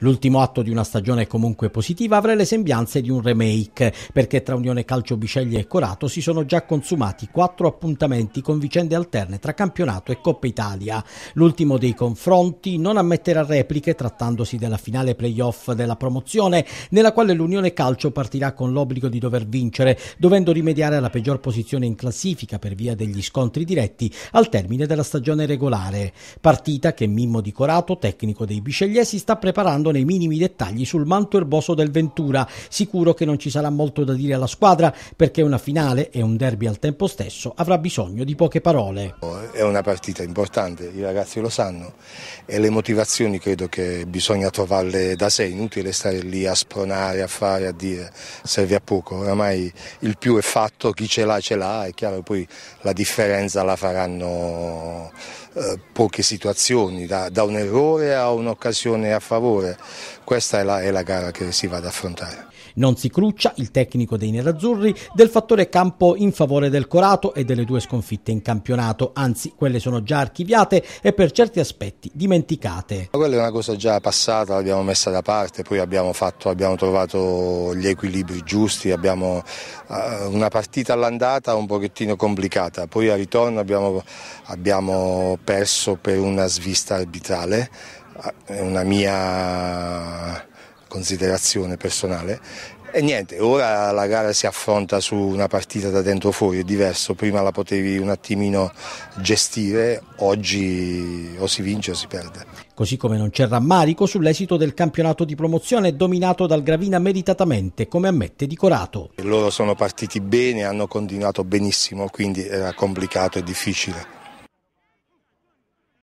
L'ultimo atto di una stagione comunque positiva avrà le sembianze di un remake, perché tra Unione Calcio Biceglie e Corato si sono già consumati quattro appuntamenti con vicende alterne tra campionato e Coppa Italia. L'ultimo dei confronti non ammetterà repliche trattandosi della finale playoff della promozione, nella quale l'Unione Calcio partirà con l'obbligo di dover vincere, dovendo rimediare alla peggior posizione in classifica per via degli scontri diretti al termine della stagione regolare. Partita che Mimmo Di Corato, tecnico dei bicegliesi, sta preparando approfondendo nei minimi dettagli sul manto erboso del Ventura. Sicuro che non ci sarà molto da dire alla squadra perché una finale e un derby al tempo stesso avrà bisogno di poche parole. È una partita importante, i ragazzi lo sanno e le motivazioni credo che bisogna trovarle da sé, inutile stare lì a spronare, a fare, a dire, serve a poco, oramai il più è fatto, chi ce l'ha ce l'ha, è chiaro poi la differenza la faranno eh, poche situazioni, da, da, un errore a un'occasione a favore. Questa è la, è la gara che si va ad affrontare. Non si cruccia, il tecnico dei nerazzurri, del fattore campo in favore del Corato e delle due sconfitte in campionato, anzi quelle sono già archiviate e per certi aspetti dimenticate. Quella è una cosa già passata, l'abbiamo messa da parte, poi abbiamo, fatto, abbiamo trovato gli equilibri giusti, abbiamo eh, una partita all'andata un pochettino complicata, poi al ritorno abbiamo, abbiamo perso per una svista arbitrale, è una mia considerazione personale. E niente, ora la gara si affronta su una partita da dentro fuori, è diverso, prima la potevi un attimino gestire, oggi o si vince o si perde. Così come non c'è rammarico sull'esito del campionato di promozione dominato dal Gravina meritatamente, come ammette Di Corato. Loro sono partiti bene, hanno continuato benissimo, quindi era complicato e difficile.